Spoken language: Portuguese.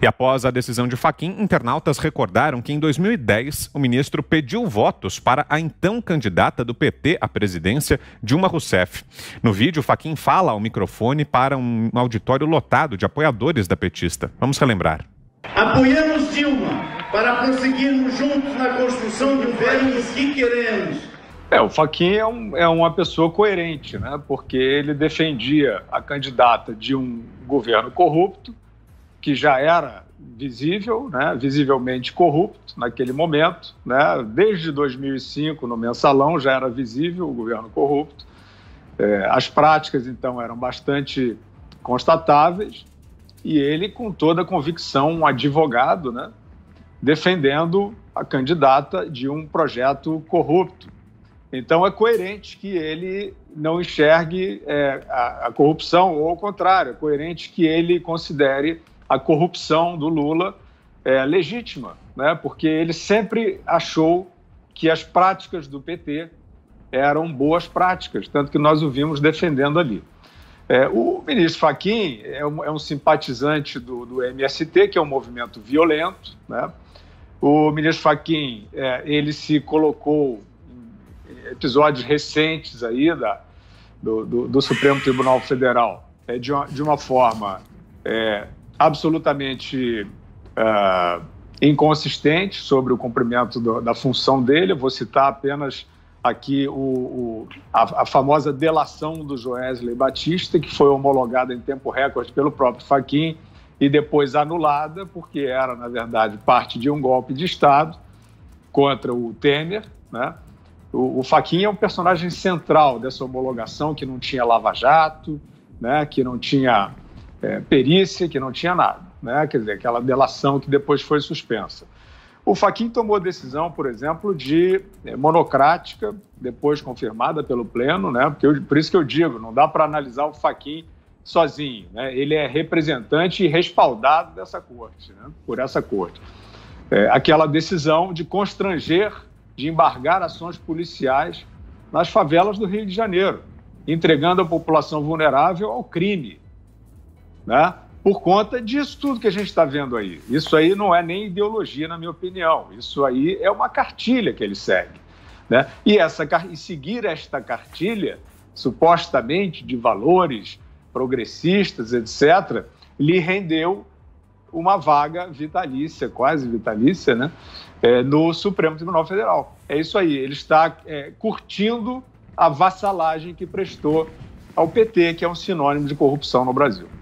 E após a decisão de Faquim, internautas recordaram que em 2010 o ministro pediu votos para a então candidata do PT à presidência, Dilma Rousseff. No vídeo, Faquim fala ao microfone para um auditório lotado de apoiadores da petista. Vamos relembrar. Apoiamos Dilma para prosseguirmos juntos na construção de um que queremos. É, o Faquim é, um, é, uma pessoa coerente, né? Porque ele defendia a candidata de um governo corrupto que já era visível, né, visivelmente corrupto naquele momento, né, desde 2005 no mensalão já era visível o governo corrupto. É, as práticas então eram bastante constatáveis e ele com toda a convicção um advogado, né, defendendo a candidata de um projeto corrupto. Então é coerente que ele não enxergue é, a, a corrupção ou ao contrário, é coerente que ele considere a corrupção do Lula é legítima, né? porque ele sempre achou que as práticas do PT eram boas práticas, tanto que nós o vimos defendendo ali. É, o ministro Faquim é, um, é um, simpatizante do, do, MST, que é um movimento violento. Né? O ministro Faquim é, ele se colocou em episódios recentes aí da, do, do, do Supremo Tribunal Federal é, de, uma, de uma forma é, absolutamente uh, inconsistente sobre o cumprimento do, da função dele. Eu vou citar apenas aqui o, o a, a, famosa delação do Joesley Batista, que foi homologada em tempo recorde pelo próprio Faquin e depois anulada, porque era, na verdade, parte de um golpe de Estado contra o Temer. Né? O, o Faquin é um personagem central dessa homologação que não tinha lava-jato, né? que não tinha é, perícia, que não tinha nada, né? quer dizer, aquela delação que depois foi suspensa. O Faquin tomou a decisão, por exemplo, de é, monocrática, depois confirmada pelo Pleno, né? Porque eu, por isso que eu digo, não dá para analisar o Faquin sozinho, né? Ele é representante e respaldado dessa corte, né? Por essa corte. É, aquela decisão de constranger, de embargar ações policiais nas favelas do Rio de Janeiro, entregando a população vulnerável ao crime, né? por conta disso tudo que a gente está vendo aí. Isso aí não é nem ideologia, na minha opinião. Isso aí é uma cartilha que ele segue. Né? E, essa, e seguir esta cartilha, supostamente de valores progressistas, etc., lhe rendeu uma vaga vitalícia, quase vitalícia, né? É, no Supremo Tribunal Federal. É isso aí, ele está é, curtindo a vassalagem que prestou ao PT, que é um sinônimo de corrupção no Brasil.